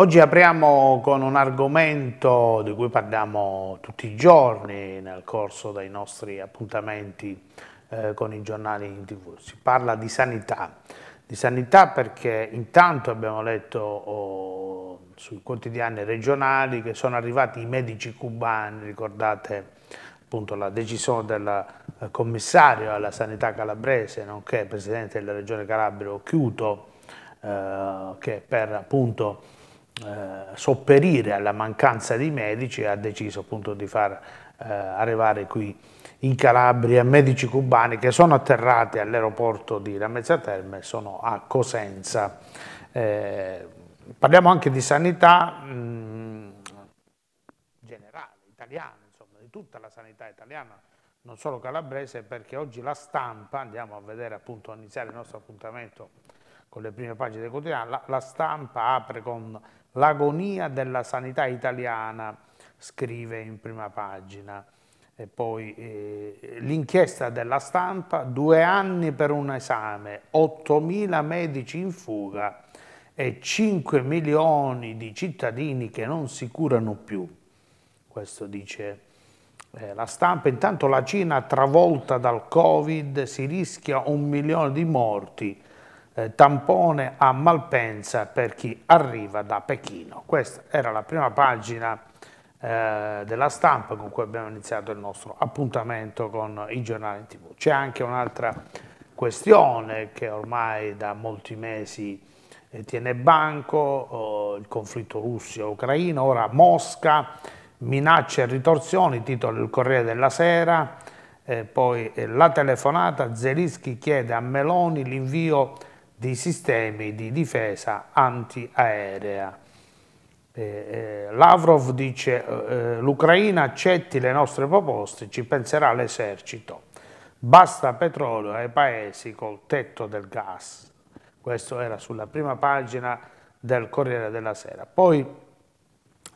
Oggi apriamo con un argomento di cui parliamo tutti i giorni nel corso dei nostri appuntamenti eh, con i giornali in tv. Si parla di sanità, di sanità perché intanto abbiamo letto oh, sui quotidiani regionali che sono arrivati i medici cubani, ricordate appunto la decisione del eh, commissario alla sanità calabrese, nonché presidente della regione Calabria Occhiuto, eh, che per appunto eh, sopperire alla mancanza di medici ha deciso appunto di far eh, arrivare qui in Calabria medici cubani che sono atterrati all'aeroporto di Lamezia Terme e sono a Cosenza. Eh, parliamo anche di sanità mh, mm, generale, italiana, insomma, di tutta la sanità italiana, non solo calabrese, perché oggi la stampa, andiamo a vedere appunto, a iniziare il nostro appuntamento con le prime pagine del quotidiano, la, la stampa apre con l'agonia della sanità italiana, scrive in prima pagina. E poi eh, l'inchiesta della stampa, due anni per un esame, 8.000 medici in fuga e 5 milioni di cittadini che non si curano più. Questo dice eh, la stampa. Intanto la Cina travolta dal Covid, si rischia un milione di morti, eh, tampone a Malpensa per chi arriva da Pechino. Questa era la prima pagina eh, della stampa con cui abbiamo iniziato il nostro appuntamento con i giornali in tv. C'è anche un'altra questione che ormai da molti mesi eh, tiene banco, oh, il conflitto russo-ucraino, ora Mosca, minacce e ritorsioni, titolo il Corriere della Sera, eh, poi eh, la telefonata, Zelischi chiede a Meloni l'invio di sistemi di difesa antiaerea. Eh, eh, Lavrov dice eh, eh, l'Ucraina accetti le nostre proposte, ci penserà l'esercito. Basta petrolio ai paesi col tetto del gas. Questo era sulla prima pagina del Corriere della Sera. Poi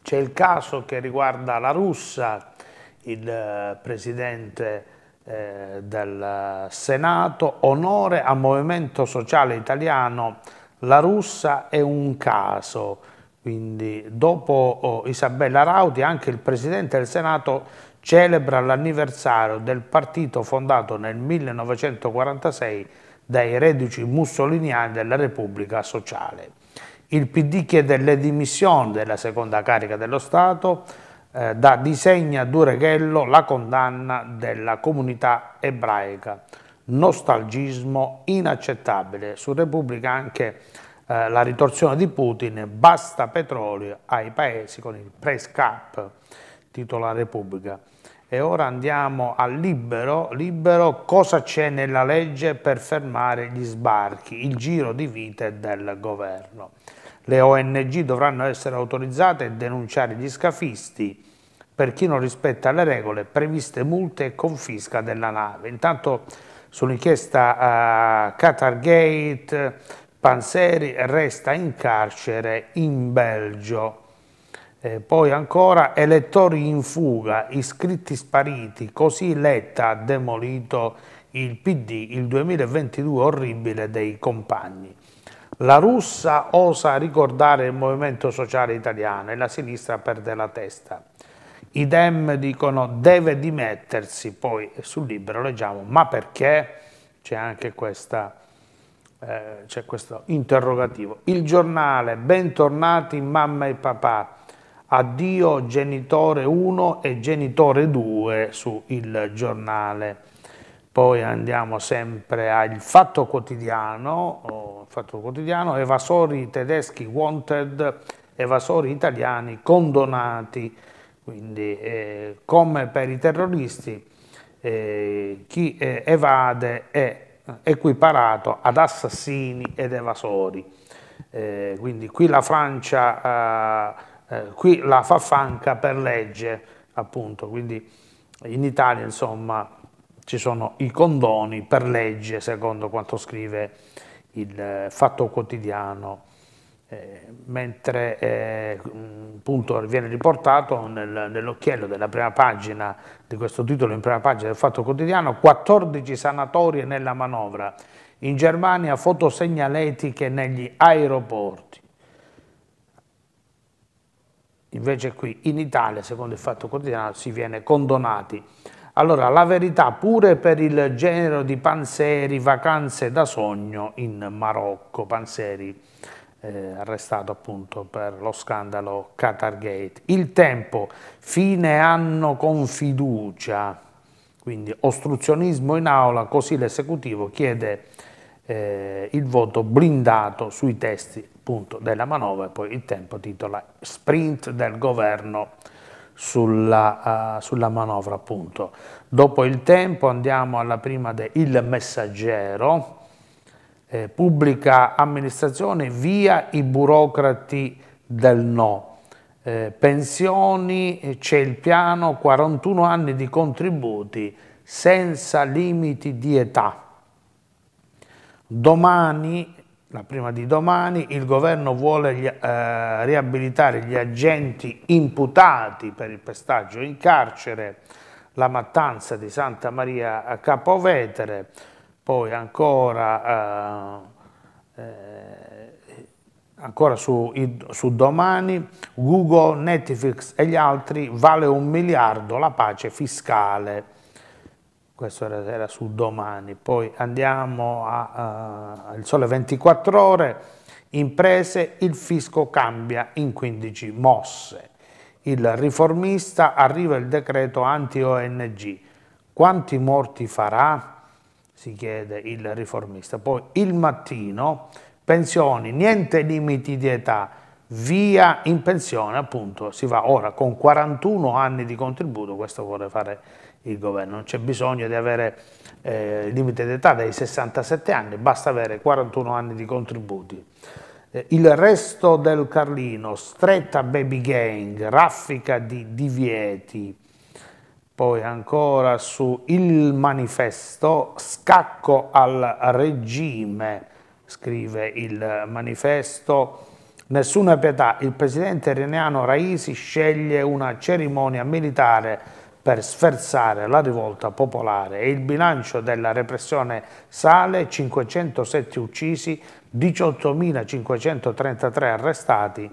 c'è il caso che riguarda la Russia, il eh, presidente eh, del Senato, onore al Movimento Sociale Italiano, la russa è un caso, quindi dopo oh, Isabella Rauti anche il Presidente del Senato celebra l'anniversario del partito fondato nel 1946 dai reduci mussoliniani della Repubblica Sociale. Il PD chiede le dimissioni della seconda carica dello Stato, eh, da Disegna Dureghello la condanna della comunità ebraica. Nostalgismo inaccettabile. Su Repubblica anche eh, la ritorsione di Putin, basta petrolio ai paesi con il price cap, titola Repubblica. E ora andiamo a Libero. Libero, cosa c'è nella legge per fermare gli sbarchi, il giro di vite del governo. Le ONG dovranno essere autorizzate a denunciare gli scafisti per chi non rispetta le regole, previste multe e confisca della nave. Intanto sull'inchiesta eh, Qatargate Panseri resta in carcere in Belgio. Eh, poi ancora elettori in fuga, iscritti spariti, così Letta ha demolito il PD, il 2022 orribile dei compagni. La russa osa ricordare il movimento sociale italiano e la sinistra perde la testa. I Dem dicono deve dimettersi, poi sul libro leggiamo ma perché? C'è anche questa, eh, c'è questo interrogativo. Il giornale, bentornati mamma e papà, addio genitore 1 e genitore 2 su il giornale poi andiamo sempre al Fatto Quotidiano, Fatto Quotidiano, evasori tedeschi wanted, evasori italiani condonati, quindi eh, come per i terroristi eh, chi eh, evade è equiparato ad assassini ed evasori. Eh, quindi qui la Francia, eh, eh, qui la fa franca per legge, appunto, quindi in Italia insomma ci sono i condoni per legge, secondo quanto scrive il eh, Fatto Quotidiano, eh, mentre eh, appunto viene riportato nel, nell'occhiello della prima pagina di questo titolo in prima pagina del Fatto Quotidiano 14 sanatorie nella manovra in Germania fotosegnaletiche negli aeroporti invece qui in Italia secondo il Fatto Quotidiano si viene condonati allora, la verità pure per il genero di Panseri, vacanze da sogno in Marocco. Panseri eh, arrestato appunto per lo scandalo Qatargate. Il tempo, fine anno con fiducia, quindi ostruzionismo in aula, così l'esecutivo chiede eh, il voto blindato sui testi appunto della manovra e poi il tempo titola sprint del governo sulla, uh, sulla manovra appunto. Dopo il tempo andiamo alla prima de Il Messaggero, eh, pubblica amministrazione via i burocrati del no. Eh, pensioni, eh, c'è il piano, 41 anni di contributi senza limiti di età. Domani la prima di domani, il governo vuole gli, eh, riabilitare gli agenti imputati per il pestaggio in carcere, la mattanza di Santa Maria Capovetere, poi ancora, eh, eh, ancora su, su domani, Google, Netflix e gli altri vale un miliardo la pace fiscale questo era, era su domani, poi andiamo al sole 24 ore, imprese, il fisco cambia in 15 mosse, il riformista arriva il decreto anti-ONG, quanti morti farà? si chiede il riformista, poi il mattino, pensioni, niente limiti di età, via in pensione appunto si va ora con 41 anni di contributo, questo vuole fare il governo, non c'è bisogno di avere eh, il limite d'età dei 67 anni, basta avere 41 anni di contributi. Eh, il resto del Carlino, stretta baby gang, raffica di divieti, poi ancora su Il Manifesto, scacco al regime, scrive il manifesto, nessuna pietà, il presidente reniano Raisi sceglie una cerimonia militare per sferzare la rivolta popolare e il bilancio della repressione sale 507 uccisi, 18.533 arrestati,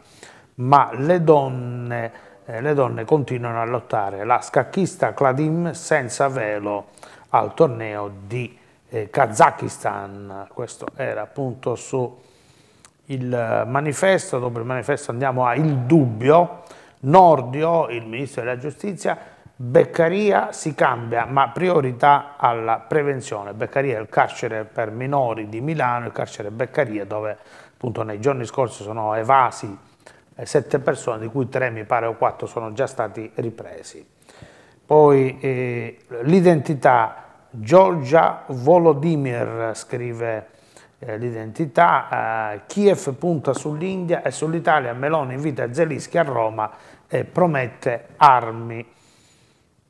ma le donne, eh, le donne continuano a lottare. La scacchista Cladim senza velo al torneo di eh, Kazakistan, questo era appunto su il manifesto, dopo il manifesto andiamo a Il Dubbio, Nordio, il Ministro della Giustizia, Beccaria si cambia, ma priorità alla prevenzione. Beccaria è il carcere per minori di Milano, il carcere Beccaria dove appunto nei giorni scorsi sono evasi eh, sette persone, di cui tre mi pare o quattro sono già stati ripresi. Poi eh, l'identità, Giorgia Volodimir scrive eh, l'identità, eh, Kiev punta sull'India e sull'Italia, Meloni invita Zelischi a Roma e promette armi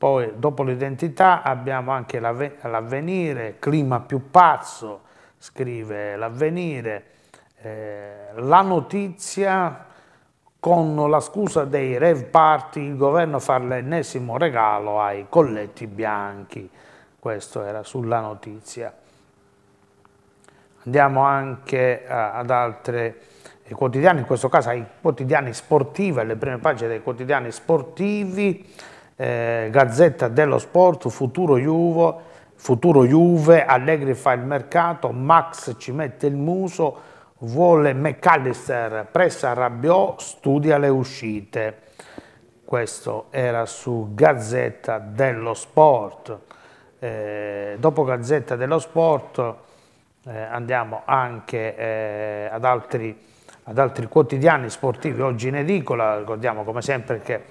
poi dopo l'identità abbiamo anche l'avvenire, clima più pazzo, scrive l'avvenire, eh, la notizia con la scusa dei rev party il governo fa l'ennesimo regalo ai colletti bianchi, questo era sulla notizia. Andiamo anche eh, ad altri eh, quotidiani, in questo caso ai quotidiani sportivi, alle prime pagine dei quotidiani sportivi, eh, Gazzetta dello Sport, futuro Juve, futuro Juve, Allegri fa il mercato, Max ci mette il muso, vuole McAllister, pressa Rabiot, studia le uscite. Questo era su Gazzetta dello Sport. Eh, dopo Gazzetta dello Sport eh, andiamo anche eh, ad, altri, ad altri quotidiani sportivi. Oggi in edicola, ricordiamo come sempre che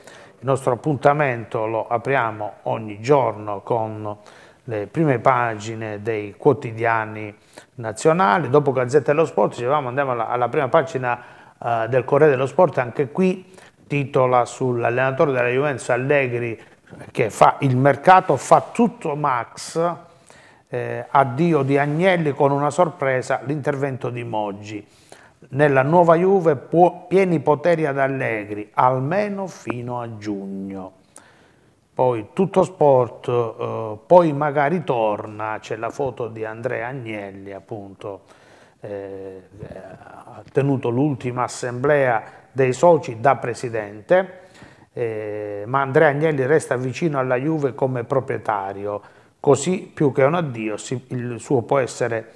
il nostro appuntamento lo apriamo ogni giorno con le prime pagine dei quotidiani nazionali. Dopo Gazzetta dello Sport, dicevamo, andiamo alla, alla prima pagina eh, del Corriere dello Sport, anche qui titola sull'allenatore della Juventus Allegri che fa il mercato, fa tutto Max, eh, addio di Agnelli con una sorpresa, l'intervento di Moggi. Nella nuova Juve può, pieni poteri ad Allegri, almeno fino a giugno. Poi tutto sport, eh, poi magari torna, c'è la foto di Andrea Agnelli appunto, eh, ha tenuto l'ultima assemblea dei soci da presidente, eh, ma Andrea Agnelli resta vicino alla Juve come proprietario, così più che un addio si, il suo può essere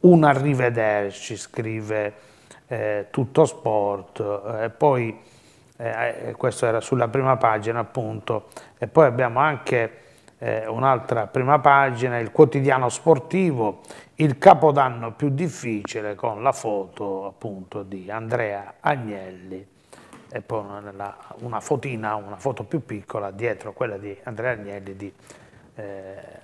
un arrivederci, scrive eh, tutto sport, eh, poi eh, eh, questo era sulla prima pagina appunto, e poi abbiamo anche eh, un'altra prima pagina, il quotidiano sportivo, il capodanno più difficile con la foto appunto di Andrea Agnelli e poi una, una fotina, una foto più piccola dietro quella di Andrea Agnelli di eh,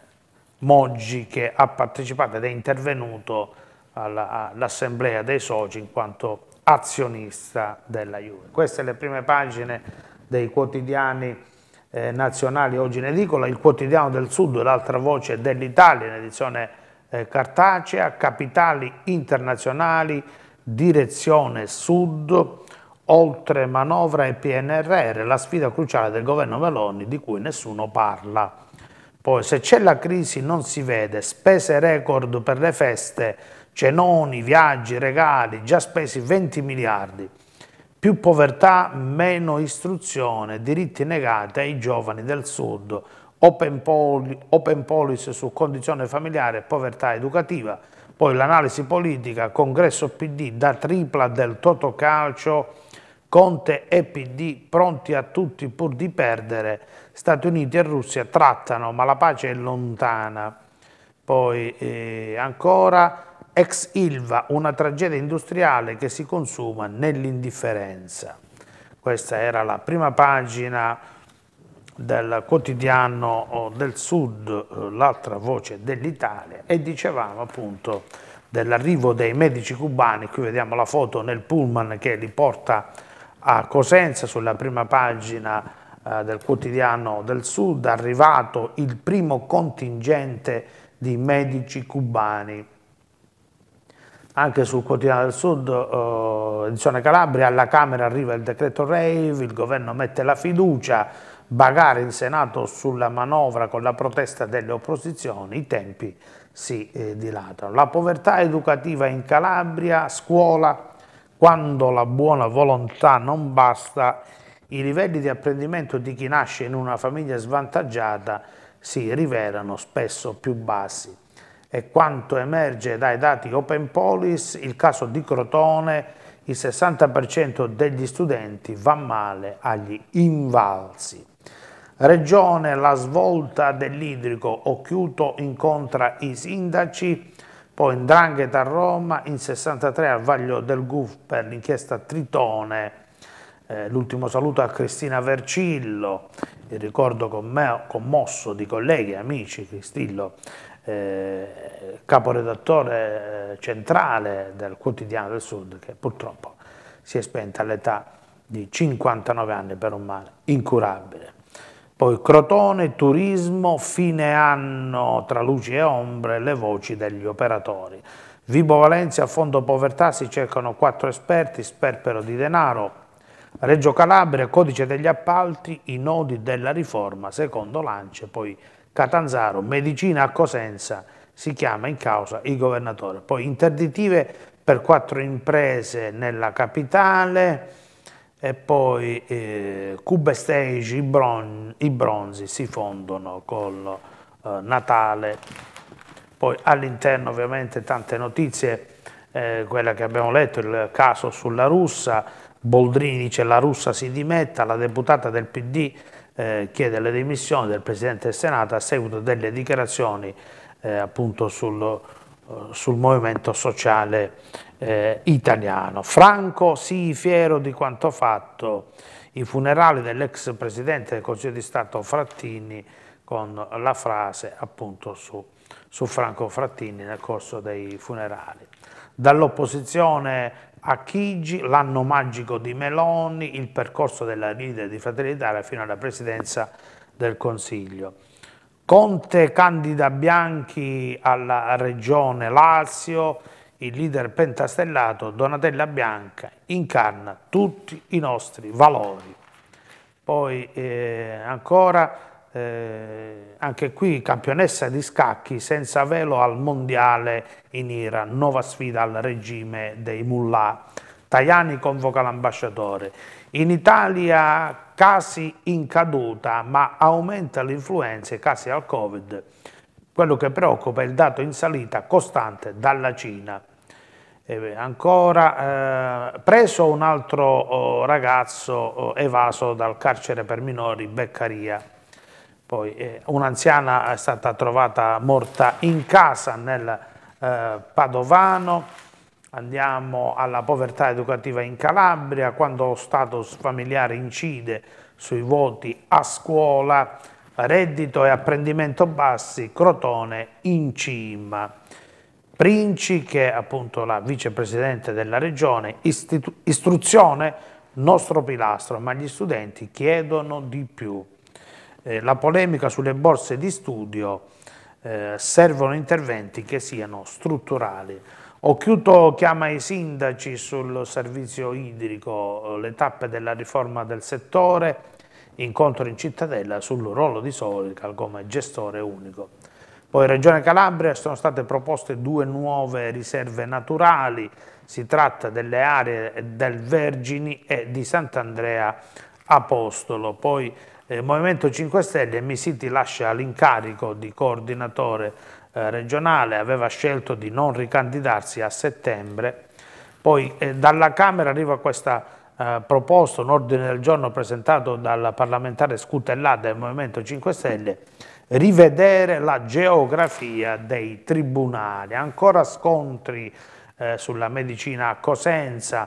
Moggi che ha partecipato ed è intervenuto all'assemblea dei soci in quanto azionista della Juve. Queste le prime pagine dei quotidiani eh, nazionali oggi in edicola, il quotidiano del sud, l'altra voce dell'Italia in edizione eh, cartacea, capitali internazionali, direzione sud, oltre manovra e PNRR, la sfida cruciale del governo Meloni di cui nessuno parla. Poi se c'è la crisi non si vede, spese record per le feste, cenoni, viaggi, regali, già spesi 20 miliardi. Più povertà, meno istruzione, diritti negati ai giovani del sud, open, poli, open policy su condizione familiare e povertà educativa, poi l'analisi politica, congresso PD da tripla del Totocalcio, Conte e PD pronti a tutti pur di perdere, Stati Uniti e Russia trattano ma la pace è lontana. Poi eh, ancora Ex Ilva, una tragedia industriale che si consuma nell'indifferenza. Questa era la prima pagina del quotidiano eh, del sud, eh, l'altra voce dell'Italia, e dicevamo appunto dell'arrivo dei medici cubani, qui vediamo la foto nel pullman che li porta a Cosenza sulla prima pagina eh, del quotidiano del sud, è arrivato il primo contingente di medici cubani anche sul quotidiano del Sud, eh, edizione Calabria, alla Camera arriva il decreto Rave, il governo mette la fiducia, bagare il Senato sulla manovra con la protesta delle opposizioni, i tempi si eh, dilatano. La povertà educativa in Calabria, scuola, quando la buona volontà non basta, i livelli di apprendimento di chi nasce in una famiglia svantaggiata si rivelano spesso più bassi e quanto emerge dai dati Open Polis, il caso di Crotone, il 60% degli studenti va male agli invalsi. Regione, la svolta dell'idrico, Occhiuto incontra i sindaci, poi in Drangheta a Roma, in 63 al Vaglio del Guf per l'inchiesta Tritone, eh, l'ultimo saluto a Cristina Vercillo, il ricordo commosso di colleghi e amici Cristillo, eh, caporedattore eh, centrale del quotidiano del Sud, che purtroppo si è spenta all'età di 59 anni per un male incurabile. Poi Crotone, turismo, fine anno tra luci e ombre, le voci degli operatori. Vibo Valencia, fondo povertà, si cercano quattro esperti, sperpero di denaro. Reggio Calabria, codice degli appalti, i nodi della riforma, secondo Lance, poi Catanzaro, medicina a Cosenza, si chiama in causa il governatore. Poi interditive per quattro imprese nella capitale e poi eh, Cuba Stage, i, bron i, bronzi si fondono con eh, Natale. Poi all'interno ovviamente tante notizie, eh, quella che abbiamo letto, il caso sulla russa, Boldrini dice la russa si dimetta, la deputata del PD eh, chiede le dimissioni del Presidente del Senato a seguito delle dichiarazioni eh, appunto sul, eh, sul, movimento sociale eh, italiano. Franco sii fiero di quanto fatto, i funerali dell'ex Presidente del Consiglio di Stato Frattini con la frase appunto su, su Franco Frattini nel corso dei funerali. Dall'opposizione a Chigi, l'anno magico di Meloni, il percorso della leader di Fratelli d'Italia fino alla presidenza del Consiglio. Conte candida Bianchi alla regione Lazio, il leader pentastellato Donatella Bianca incarna tutti i nostri valori. Poi eh, ancora eh, anche qui campionessa di scacchi senza velo al mondiale in Iran, nuova sfida al regime dei mullah. Tajani convoca l'ambasciatore. In Italia casi in caduta, ma aumenta l'influenza e casi al Covid. Quello che preoccupa è il dato in salita costante dalla Cina. Eh, ancora eh, preso un altro oh, ragazzo oh, evaso dal carcere per minori Beccaria. Poi eh, un'anziana è stata trovata morta in casa nel eh, Padovano, andiamo alla povertà educativa in Calabria, quando lo status familiare incide sui voti a scuola, reddito e apprendimento bassi, Crotone in cima. Princi, che è appunto la vicepresidente della regione, istruzione nostro pilastro, ma gli studenti chiedono di più eh, la polemica sulle borse di studio eh, servono interventi che siano strutturali. Occhiuto chiama i sindaci sul servizio idrico, eh, le tappe della riforma del settore, incontro in cittadella sul ruolo di Solical come gestore unico. Poi in Regione Calabria sono state proposte due nuove riserve naturali, si tratta delle aree del Vergini e di Sant'Andrea Apostolo. Poi il eh, Movimento 5 Stelle Misiti lascia l'incarico di coordinatore eh, regionale, aveva scelto di non ricandidarsi a settembre, poi eh, dalla Camera arriva questa eh, proposto un ordine del giorno presentato dal parlamentare Scutellà del Movimento 5 Stelle, rivedere la geografia dei tribunali, ancora scontri eh, sulla medicina a Cosenza,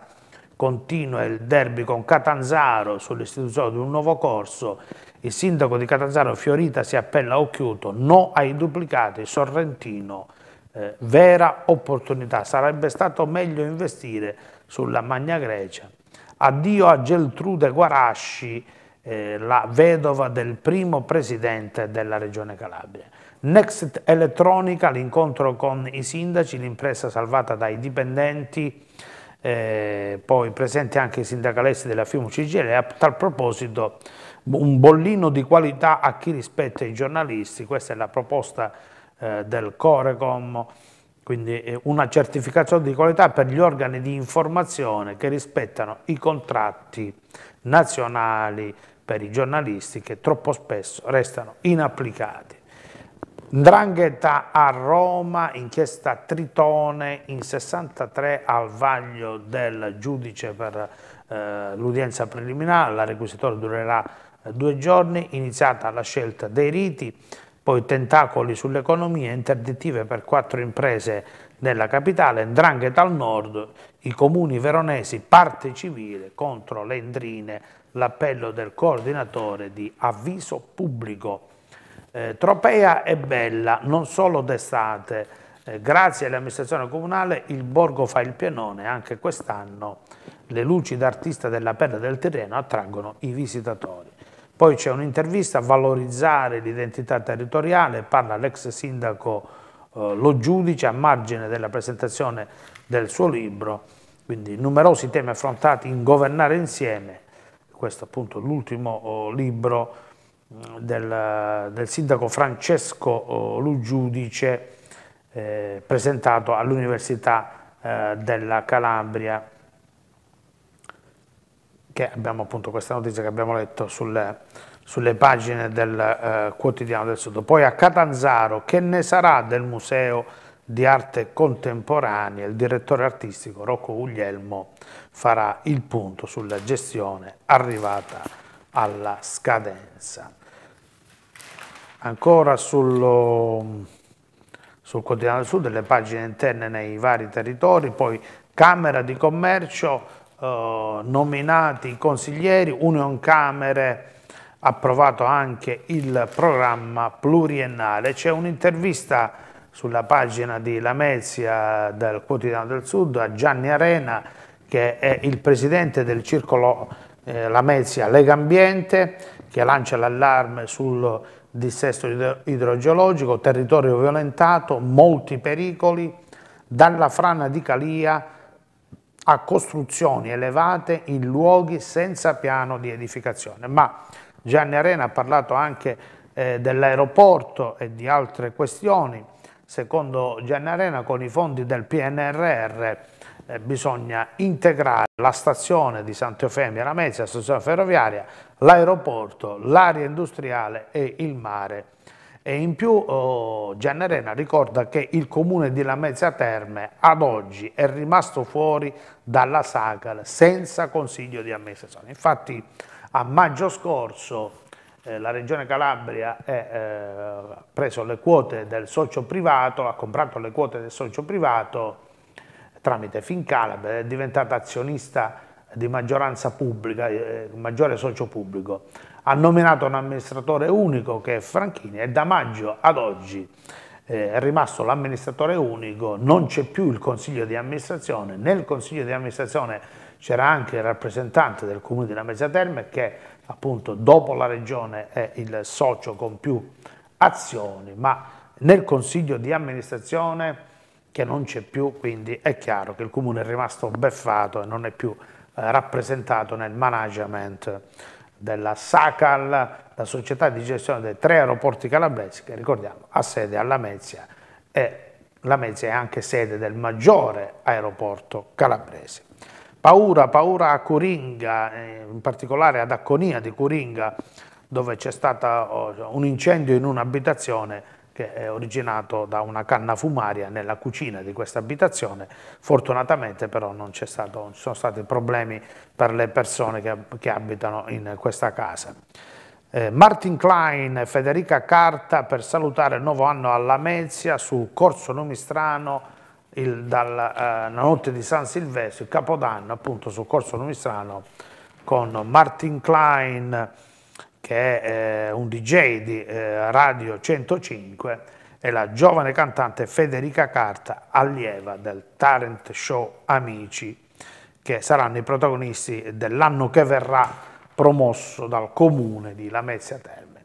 Continua il derby con Catanzaro sull'istituzione di un nuovo corso. Il sindaco di Catanzaro Fiorita si appella a Occhiuto, no ai duplicati, Sorrentino, eh, vera opportunità. Sarebbe stato meglio investire sulla Magna Grecia. Addio a Geltrude Guarasci, eh, la vedova del primo presidente della Regione Calabria. Next Elettronica, l'incontro con i sindaci, l'impresa salvata dai dipendenti eh, poi presenti anche i sindacalisti della FIUM CGL a tal proposito un bollino di qualità a chi rispetta i giornalisti, questa è la proposta eh, del Corecom, quindi eh, una certificazione di qualità per gli organi di informazione che rispettano i contratti nazionali per i giornalisti che troppo spesso restano inapplicati. Ndrangheta a Roma, inchiesta Tritone in 63 al vaglio del giudice per eh, l'udienza preliminare, la requisitoria durerà eh, due giorni, iniziata la scelta dei riti, poi tentacoli sull'economia, interdittive per quattro imprese della capitale, Ndrangheta al nord, i comuni veronesi, parte civile contro le endrine, l'appello del coordinatore di avviso pubblico. Eh, Tropea è bella, non solo d'estate. Eh, grazie all'amministrazione comunale il borgo fa il pienone, anche quest'anno le luci d'artista della perla del terreno attraggono i visitatori. Poi c'è un'intervista, valorizzare l'identità territoriale, parla l'ex sindaco eh, Lo Giudice a margine della presentazione del suo libro, quindi numerosi temi affrontati in Governare Insieme, questo appunto l'ultimo oh, libro del, del sindaco Francesco eh, Luggiudice eh, presentato all'Università eh, della Calabria che abbiamo appunto questa notizia che abbiamo letto sulle, sulle pagine del eh, quotidiano del Sud. Poi a Catanzaro, che ne sarà del Museo di Arte Contemporanea? Il direttore artistico Rocco Guglielmo farà il punto sulla gestione arrivata alla scadenza. Ancora sullo, sul quotidiano del Sud, le pagine interne nei vari territori, poi Camera di Commercio, eh, nominati consiglieri, Union Camere, approvato anche il programma pluriennale. C'è un'intervista sulla pagina di Lamezia del Quotidiano del Sud a Gianni Arena che è il presidente del circolo eh, Lamezia Lega Ambiente che lancia l'allarme sul dissesto idrogeologico, territorio violentato, molti pericoli, dalla frana di Calia a costruzioni elevate in luoghi senza piano di edificazione. Ma Gianni Arena ha parlato anche eh, dell'aeroporto e di altre questioni. Secondo Gianni Arena con i fondi del PNRR eh, bisogna integrare la stazione di Sant'Eufemia, la mezza stazione ferroviaria, l'aeroporto, l'area industriale e il mare. E in più oh, Giannarena ricorda che il comune di Lamezia Terme ad oggi è rimasto fuori dalla SACAL senza consiglio di amministrazione. Infatti a maggio scorso eh, la regione Calabria eh, ha eh, preso le quote del socio privato, ha comprato le quote del socio privato tramite Fincalab, è diventata azionista di maggioranza pubblica, eh, maggiore socio pubblico. Ha nominato un amministratore unico che è Franchini e da maggio ad oggi eh, è rimasto l'amministratore unico, non c'è più il consiglio di amministrazione, nel consiglio di amministrazione c'era anche il rappresentante del comune di Lamezia Terme che appunto dopo la regione è il socio con più azioni, ma nel consiglio di amministrazione che non c'è più, quindi è chiaro che il comune è rimasto beffato e non è più eh, rappresentato nel management della SACAL, la società di gestione dei tre aeroporti calabresi che ricordiamo ha sede a Lamezia e Lamezia è anche sede del maggiore aeroporto calabrese. Paura, paura a Curinga, eh, in particolare ad Acconia di Curinga, dove c'è stato oh, un incendio in un'abitazione che è originato da una canna fumaria nella cucina di questa abitazione. Fortunatamente però non, stato, ci sono stati problemi per le persone che, che abitano in questa casa. Eh, Martin Klein e Federica Carta per salutare il nuovo anno alla Mezia su Corso Numistrano il, dalla eh, notte di San Silvestro, il Capodanno appunto su Corso Numistrano con Martin Klein che è eh, un DJ di eh, Radio 105, e la giovane cantante Federica Carta, allieva del talent show Amici, che saranno i protagonisti dell'anno che verrà promosso dal comune di Lamezia Terme.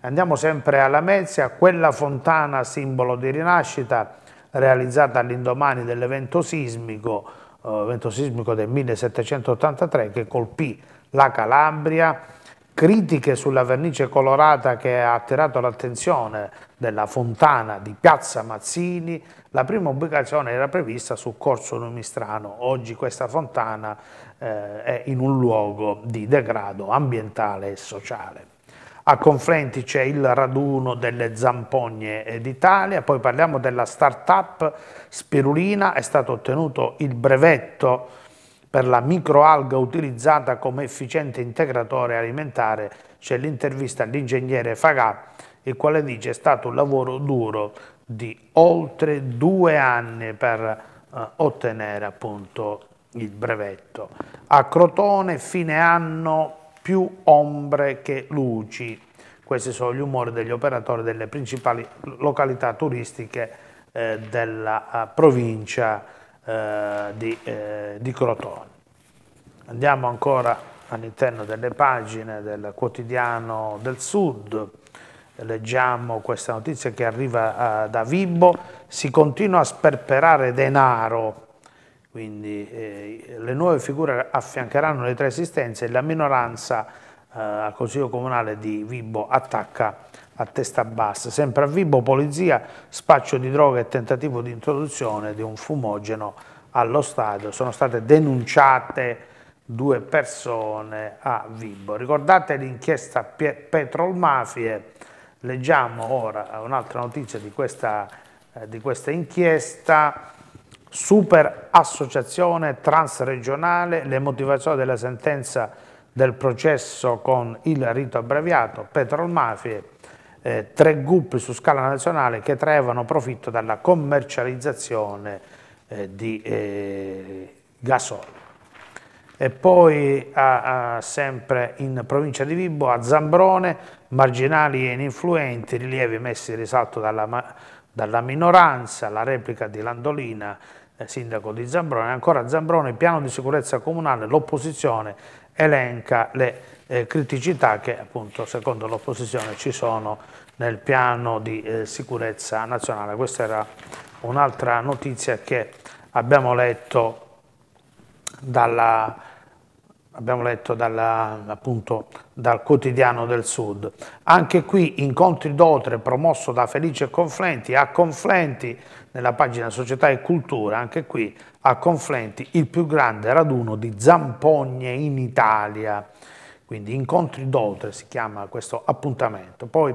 Andiamo sempre a Lamezia, quella fontana simbolo di rinascita realizzata all'indomani dell'evento sismico, eh, evento sismico del 1783 che colpì la Calabria, critiche sulla vernice colorata che ha attirato l'attenzione della fontana di Piazza Mazzini, la prima ubicazione era prevista su Corso Numistrano, oggi questa fontana eh, è in un luogo di degrado ambientale e sociale. A Confrenti c'è il raduno delle zampogne d'Italia, poi parliamo della start-up Spirulina, è stato ottenuto il brevetto per la microalga utilizzata come efficiente integratore alimentare. C'è l'intervista all'ingegnere Fagà, il quale dice è stato un lavoro duro di oltre due anni per eh, ottenere appunto il brevetto. A Crotone fine anno più ombre che luci. Questi sono gli umori degli operatori delle principali località turistiche eh, della eh, provincia eh, di, eh, di Crotone. Andiamo ancora all'interno delle pagine del quotidiano del Sud, leggiamo questa notizia che arriva eh, da Vibbo, si continua a sperperare denaro, quindi eh, le nuove figure affiancheranno le tre esistenze e la minoranza eh, al Consiglio Comunale di Vibbo attacca a testa bassa. Sempre a Vibo, polizia, spaccio di droga e tentativo di introduzione di un fumogeno allo stadio. Sono state denunciate due persone a Vibo. Ricordate l'inchiesta Petrol Mafie? Leggiamo ora un'altra notizia di questa, eh, di questa inchiesta. Super associazione transregionale, le motivazioni della sentenza del processo con il rito abbreviato, Petrol Mafie, eh, tre gruppi su scala nazionale che traevano profitto dalla commercializzazione eh, di eh, gasolio. E poi a, a, sempre in provincia di Vibo, a Zambrone, marginali e ininfluenti, rilievi messi in risalto dalla, dalla minoranza, la replica di Landolina, eh, sindaco di Zambrone, ancora a Zambrone, piano di sicurezza comunale, l'opposizione elenca le eh, criticità che appunto secondo l'opposizione ci sono nel piano di eh, sicurezza nazionale. Questa era un'altra notizia che abbiamo letto dalla, abbiamo letto dalla, appunto, dal quotidiano del Sud. Anche qui incontri d'oltre promosso da Felice Conflenti, a Conflenti nella pagina Società e Cultura, anche qui a Conflenti il più grande raduno di zampogne in Italia quindi incontri d'oltre si chiama questo appuntamento. Poi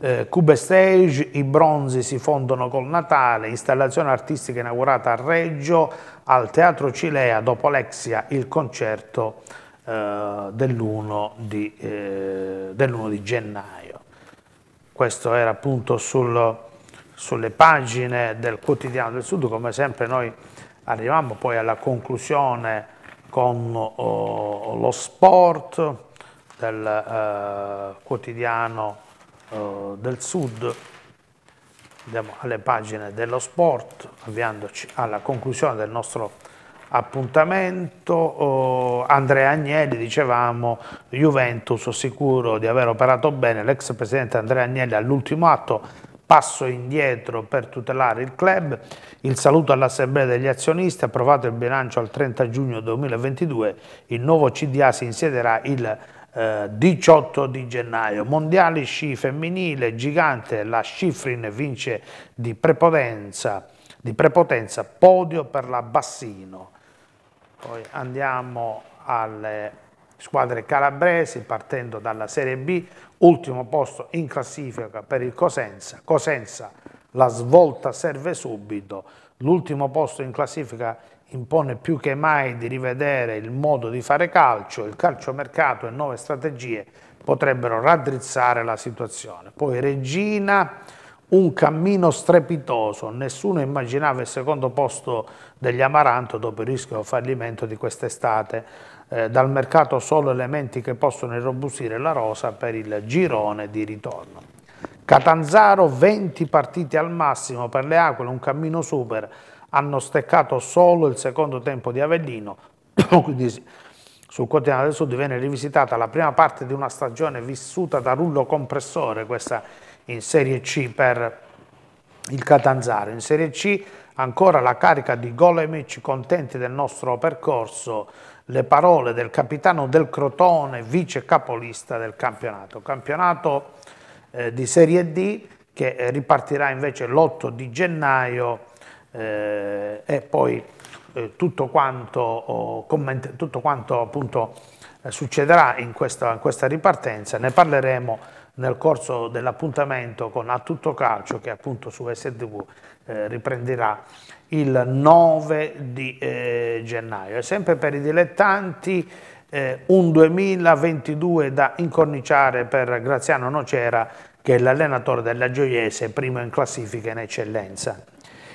eh, Cube Stage, i bronzi si fondono col Natale, installazione artistica inaugurata a Reggio, al Teatro Cilea, dopo Alexia, il concerto eh, dell'1 di, eh, dell di, gennaio. Questo era appunto sul, sulle pagine del quotidiano del Sud, come sempre noi arriviamo poi alla conclusione con oh, lo sport del eh, quotidiano eh, del sud. Andiamo alle pagine dello sport, avviandoci alla conclusione del nostro appuntamento. Oh, Andrea Agnelli, dicevamo, Juventus sicuro di aver operato bene, l'ex presidente Andrea Agnelli all'ultimo atto passo indietro per tutelare il club, il saluto all'Assemblea degli azionisti, approvato il bilancio al 30 giugno 2022, il nuovo CDA si insiederà il 18 eh, di gennaio. Mondiali sci femminile, gigante, la Schifrin vince di prepotenza, di prepotenza podio per la Bassino. Poi andiamo alle squadre calabresi partendo dalla Serie B, ultimo posto in classifica per il Cosenza, Cosenza la svolta serve subito, l'ultimo posto in classifica impone più che mai di rivedere il modo di fare calcio, il calciomercato e nuove strategie potrebbero raddrizzare la situazione. Poi Regina, un cammino strepitoso, nessuno immaginava il secondo posto degli Amaranto dopo il rischio di fallimento di quest'estate. Eh, dal mercato solo elementi che possono irrobustire la rosa per il girone di ritorno. Catanzaro 20 partite al massimo per le Aquile, un cammino super, hanno steccato solo il secondo tempo di Avellino, quindi sul quotidiano del Sud viene rivisitata la prima parte di una stagione vissuta da rullo compressore, questa in Serie C per il Catanzaro. In Serie C Ancora la carica di Golemic contenti del nostro percorso, le parole del capitano del Crotone, vice capolista del campionato. Campionato eh, di Serie D che eh, ripartirà invece l'8 di gennaio eh, e poi eh, tutto quanto, oh, tutto quanto appunto, eh, succederà in questa, in questa, ripartenza ne parleremo nel corso dell'appuntamento con A Tutto Calcio che è appunto su SDV eh, riprenderà il 9 di eh, gennaio. E sempre per i dilettanti eh, un 2022 da incorniciare per Graziano Nocera che è l'allenatore della Gioiese, primo in classifica in eccellenza.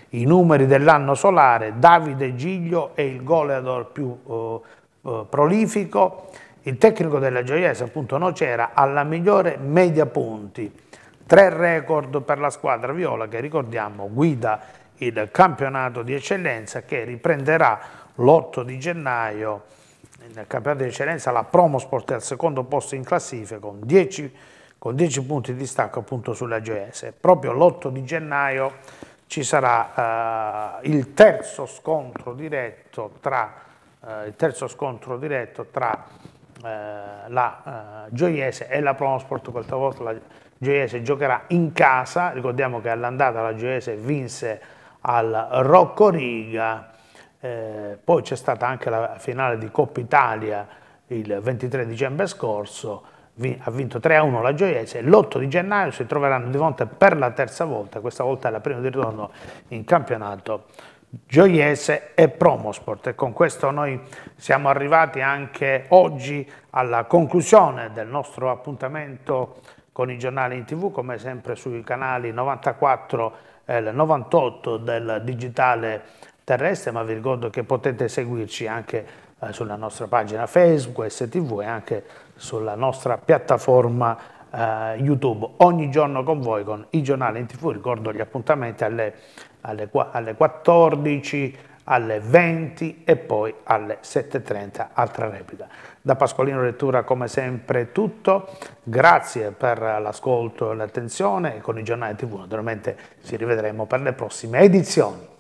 I numeri dell'anno solare, Davide Giglio è il goleador più oh, oh, prolifico, il tecnico della Gioiese, appunto Nocera, ha la migliore media punti Tre record per la squadra viola che ricordiamo guida il campionato di eccellenza che riprenderà l'8 di gennaio nel campionato di eccellenza la Promosport è al secondo posto in classifica con 10, con 10 punti di stacco appunto sulla GS. Proprio l'8 di gennaio ci sarà eh, il terzo scontro diretto tra, eh, scontro diretto tra eh, la eh, Gioiese e la Promosport, questa volta la, Gioiese giocherà in casa, ricordiamo che all'andata la Gioiese vinse al Rocco Riga, eh, poi c'è stata anche la finale di Coppa Italia il 23 dicembre scorso, ha vinto 3-1 la Gioiese, l'8 di gennaio si troveranno di fronte per la terza volta, questa volta è la prima di ritorno in campionato Gioiese e Promosport e con questo noi siamo arrivati anche oggi alla conclusione del nostro appuntamento con i giornali in tv come sempre sui canali 94 e 98 del digitale terrestre, ma vi ricordo che potete seguirci anche eh, sulla nostra pagina Facebook, STV e anche sulla nostra piattaforma eh, YouTube. Ogni giorno con voi, con i giornali in tv, ricordo gli appuntamenti alle, alle, alle 14 alle 20 e poi alle 7.30 altra replica. Da Pasqualino Lettura come sempre tutto, grazie per l'ascolto e l'attenzione con i giornali TV, naturalmente ci rivedremo per le prossime edizioni.